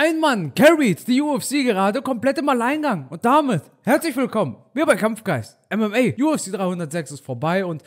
Ein Mann carried die UFC gerade komplett im Alleingang. Und damit herzlich willkommen. Wir bei Kampfgeist. MMA. UFC 306 ist vorbei und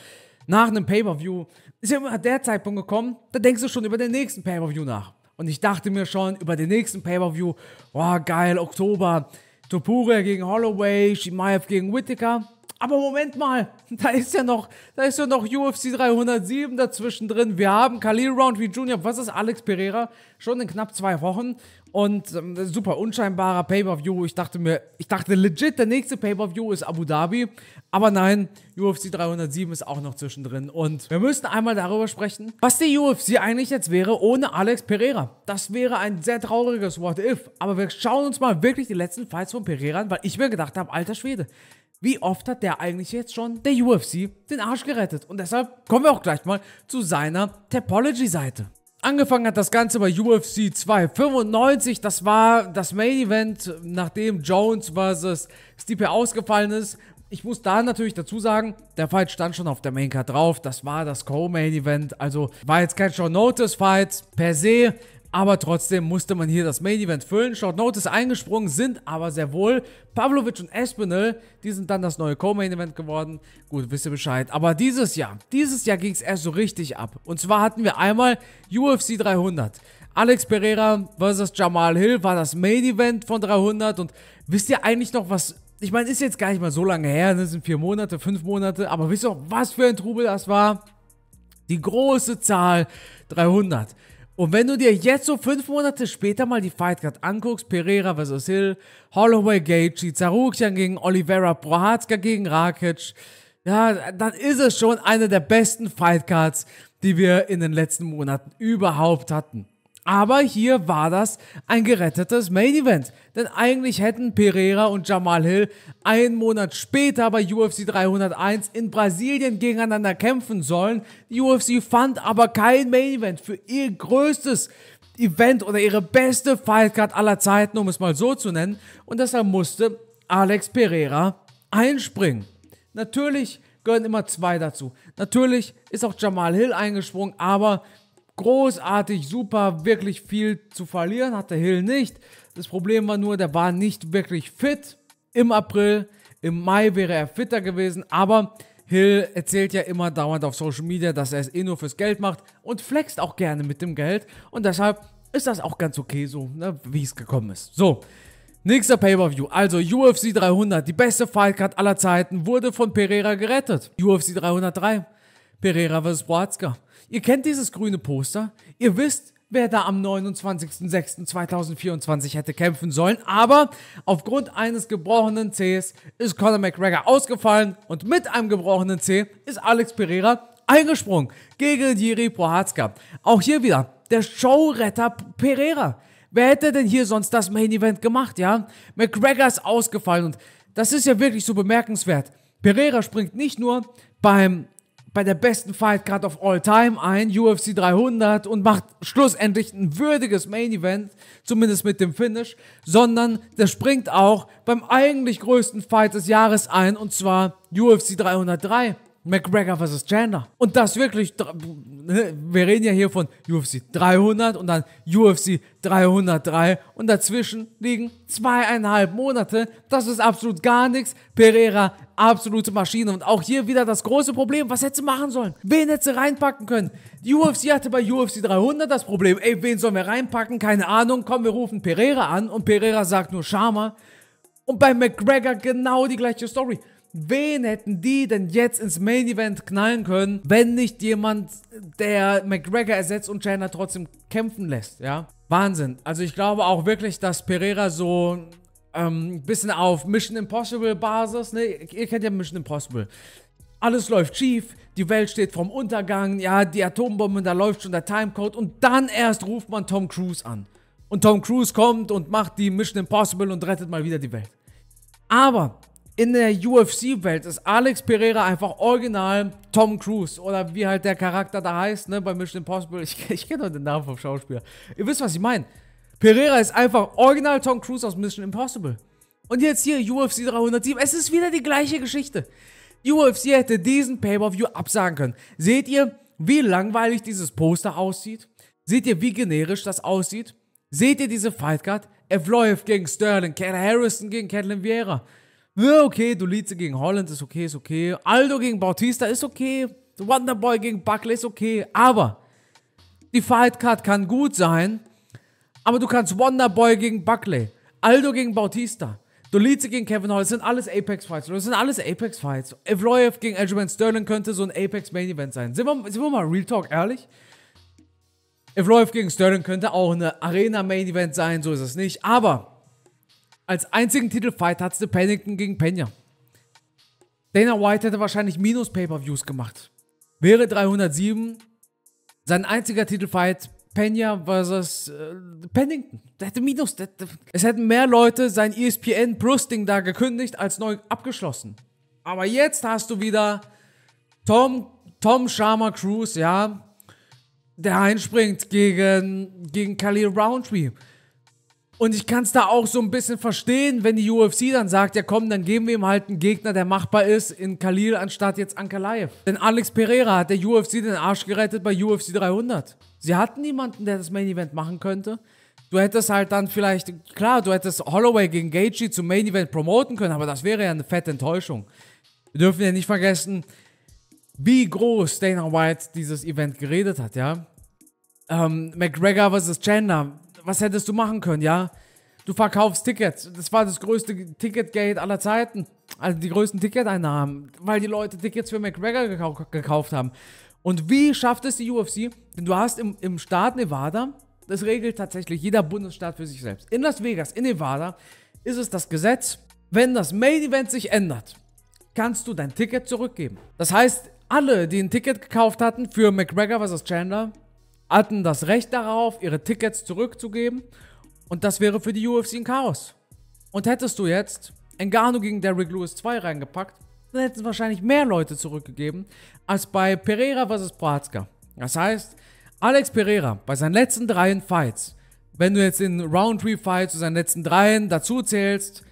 nach einem Pay-Per-View ist ja immer der Zeitpunkt gekommen, da denkst du schon über den nächsten Pay-Per-View nach. Und ich dachte mir schon über den nächsten Pay-Per-View, boah, geil, Oktober. Topuria gegen Holloway, Shimaev gegen Whittaker aber Moment mal, da ist ja noch, da ist ja noch UFC 307 dazwischen drin. Wir haben Khalil Roundtree Jr. Was ist Alex Pereira? Schon in knapp zwei Wochen und ähm, super unscheinbarer Pay-per-View. Ich dachte mir, ich dachte legit, der nächste Pay-per-View ist Abu Dhabi, aber nein, UFC 307 ist auch noch zwischendrin und wir müssen einmal darüber sprechen, was die UFC eigentlich jetzt wäre ohne Alex Pereira. Das wäre ein sehr trauriges What If, aber wir schauen uns mal wirklich die letzten Fights von Pereira an, weil ich mir gedacht habe, alter Schwede wie oft hat der eigentlich jetzt schon der UFC den Arsch gerettet? Und deshalb kommen wir auch gleich mal zu seiner Topology-Seite. Angefangen hat das Ganze bei UFC 295. Das war das Main Event, nachdem Jones vs. Stipe ausgefallen ist. Ich muss da natürlich dazu sagen, der Fight stand schon auf der Main Card drauf. Das war das Co-Main Event. Also war jetzt kein Show Notice Fight per se. Aber trotzdem musste man hier das Main Event füllen. Short Notice eingesprungen sind aber sehr wohl Pavlovic und Espinel. Die sind dann das neue Co-Main Event geworden. Gut, wisst ihr Bescheid. Aber dieses Jahr, dieses Jahr ging es erst so richtig ab. Und zwar hatten wir einmal UFC 300. Alex Pereira versus Jamal Hill war das Main Event von 300. Und wisst ihr eigentlich noch, was ich meine, ist jetzt gar nicht mal so lange her, das ne? sind vier Monate, fünf Monate, aber wisst ihr auch, was für ein Trubel das war? Die große Zahl 300. Und wenn du dir jetzt so fünf Monate später mal die Fight Card anguckst, Pereira versus Hill, Holloway Gaethje, Zarukian gegen Oliveira, Prohatska gegen Rakic, ja, dann ist es schon eine der besten Fight Cards, die wir in den letzten Monaten überhaupt hatten. Aber hier war das ein gerettetes Main Event. Denn eigentlich hätten Pereira und Jamal Hill einen Monat später bei UFC 301 in Brasilien gegeneinander kämpfen sollen. Die UFC fand aber kein Main Event für ihr größtes Event oder ihre beste Fightcard aller Zeiten, um es mal so zu nennen. Und deshalb musste Alex Pereira einspringen. Natürlich gehören immer zwei dazu. Natürlich ist auch Jamal Hill eingesprungen, aber großartig, super, wirklich viel zu verlieren hatte Hill nicht. Das Problem war nur, der war nicht wirklich fit im April. Im Mai wäre er fitter gewesen, aber Hill erzählt ja immer dauernd auf Social Media, dass er es eh nur fürs Geld macht und flext auch gerne mit dem Geld. Und deshalb ist das auch ganz okay so, ne, wie es gekommen ist. So, Nächster Pay-Per-View, also UFC 300, die beste Fightcard aller Zeiten, wurde von Pereira gerettet. UFC 303, Pereira vs. Boatska. Ihr kennt dieses grüne Poster. Ihr wisst, wer da am 29.06.2024 hätte kämpfen sollen. Aber aufgrund eines gebrochenen Cs ist Conor McGregor ausgefallen und mit einem gebrochenen C ist Alex Pereira eingesprungen gegen Jiri Prohatska. Auch hier wieder der Showretter Pereira. Wer hätte denn hier sonst das Main Event gemacht, ja? McGregor ist ausgefallen und das ist ja wirklich so bemerkenswert. Pereira springt nicht nur beim bei der besten Fight Card of All Time ein, UFC 300 und macht schlussendlich ein würdiges Main Event, zumindest mit dem Finish, sondern der springt auch beim eigentlich größten Fight des Jahres ein und zwar UFC 303. McGregor versus Chandler. Und das wirklich, ne, wir reden ja hier von UFC 300 und dann UFC 303 und dazwischen liegen zweieinhalb Monate. Das ist absolut gar nichts. Pereira, absolute Maschine. Und auch hier wieder das große Problem, was hätte sie machen sollen? Wen hätte sie reinpacken können? Die UFC hatte bei UFC 300 das Problem, ey, wen sollen wir reinpacken? Keine Ahnung, komm, wir rufen Pereira an und Pereira sagt nur Schama. Und bei McGregor genau die gleiche Story wen hätten die denn jetzt ins Main Event knallen können, wenn nicht jemand, der McGregor ersetzt und Chandler trotzdem kämpfen lässt, ja? Wahnsinn. Also ich glaube auch wirklich, dass Pereira so ein ähm, bisschen auf Mission Impossible Basis, ne? Ihr kennt ja Mission Impossible. Alles läuft schief, die Welt steht vom Untergang, ja, die Atombomben, da läuft schon der Timecode und dann erst ruft man Tom Cruise an. Und Tom Cruise kommt und macht die Mission Impossible und rettet mal wieder die Welt. Aber in der UFC-Welt ist Alex Pereira einfach original Tom Cruise oder wie halt der Charakter da heißt, ne, bei Mission Impossible. Ich, ich kenne nur den Namen vom Schauspieler. Ihr wisst, was ich meine. Pereira ist einfach original Tom Cruise aus Mission Impossible. Und jetzt hier UFC 307. Es ist wieder die gleiche Geschichte. UFC hätte diesen Pay-Per-View absagen können. Seht ihr, wie langweilig dieses Poster aussieht? Seht ihr, wie generisch das aussieht? Seht ihr diese Fightcard? Evloev gegen Sterling, Ken Harrison gegen Catelyn Vieira ja, okay, Dulize gegen Holland ist okay, ist okay. Aldo gegen Bautista ist okay. Wonderboy gegen Buckley ist okay. Aber die Fight Card kann gut sein, aber du kannst Wonderboy gegen Buckley, Aldo gegen Bautista, Dolize gegen Kevin Holland, das sind alles Apex-Fights. Das sind alles Apex-Fights. Evloev gegen Edgerman Sterling könnte so ein Apex-Main-Event sein. Sind wir, sind wir mal Real Talk, ehrlich? Evloev gegen Sterling könnte auch eine Arena-Main-Event sein, so ist es nicht. Aber als einzigen Titelfight hat The Pennington gegen Pena. Dana White hätte wahrscheinlich minus Pay-Per-Views gemacht. Wäre 307 sein einziger Titelfight Pena vs. äh, Pennington. Der hätte minus. Der, der, es hätten mehr Leute sein ESPN Plus Ding da gekündigt als neu abgeschlossen. Aber jetzt hast du wieder Tom, Tom Sharma Cruz, ja, der einspringt gegen, gegen Khalil Roundtree. Und ich kann es da auch so ein bisschen verstehen, wenn die UFC dann sagt, ja komm, dann geben wir ihm halt einen Gegner, der machbar ist, in Khalil anstatt jetzt Ankalaev. Denn Alex Pereira hat der UFC den Arsch gerettet bei UFC 300. Sie hatten niemanden, der das Main Event machen könnte. Du hättest halt dann vielleicht, klar, du hättest Holloway gegen Gaethje zum Main Event promoten können, aber das wäre ja eine fette Enttäuschung. Wir dürfen ja nicht vergessen, wie groß Dana White dieses Event geredet hat, ja. Ähm, McGregor vs. Chandler was hättest du machen können, ja? Du verkaufst Tickets. Das war das größte Ticketgate aller Zeiten. Also die größten Ticketeinnahmen, weil die Leute Tickets für McGregor gekau gekauft haben. Und wie schafft es die UFC? Denn du hast im, im Staat Nevada, das regelt tatsächlich jeder Bundesstaat für sich selbst. In Las Vegas, in Nevada, ist es das Gesetz, wenn das Main Event sich ändert, kannst du dein Ticket zurückgeben. Das heißt, alle, die ein Ticket gekauft hatten für McGregor vs. Chandler, hatten das Recht darauf, ihre Tickets zurückzugeben. Und das wäre für die UFC ein Chaos. Und hättest du jetzt Engano gegen Derrick Lewis 2 reingepackt, dann hätten wahrscheinlich mehr Leute zurückgegeben als bei Pereira vs. Prohatzka. Das heißt, Alex Pereira bei seinen letzten dreien Fights, wenn du jetzt in Round 3 Fights zu seinen letzten dreien dazu zählst,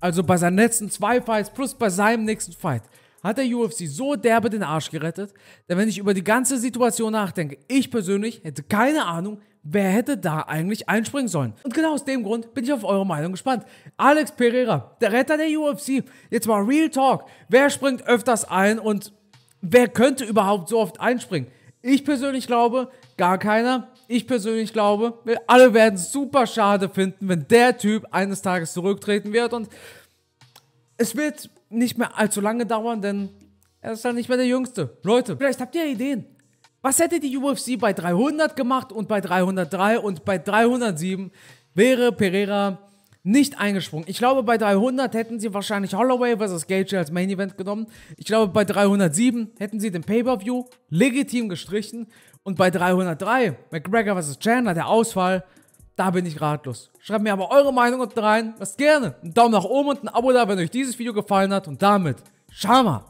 also bei seinen letzten zwei Fights plus bei seinem nächsten Fight, hat der UFC so derbe den Arsch gerettet, denn wenn ich über die ganze Situation nachdenke, ich persönlich hätte keine Ahnung, wer hätte da eigentlich einspringen sollen. Und genau aus dem Grund bin ich auf eure Meinung gespannt. Alex Pereira, der Retter der UFC, jetzt mal Real Talk, wer springt öfters ein und wer könnte überhaupt so oft einspringen? Ich persönlich glaube, gar keiner. Ich persönlich glaube, wir alle werden es super schade finden, wenn der Typ eines Tages zurücktreten wird und es wird nicht mehr allzu lange dauern, denn er ist halt nicht mehr der Jüngste. Leute, vielleicht habt ihr Ideen. Was hätte die UFC bei 300 gemacht und bei 303 und bei 307 wäre Pereira nicht eingesprungen. Ich glaube, bei 300 hätten sie wahrscheinlich Holloway vs. Gage als Main Event genommen. Ich glaube, bei 307 hätten sie den Pay-Per-View legitim gestrichen. Und bei 303, McGregor vs. Chandler, der Ausfall, da bin ich ratlos. Schreibt mir aber eure Meinung unten rein. Lasst gerne einen Daumen nach oben und ein Abo da, wenn euch dieses Video gefallen hat. Und damit, Schama!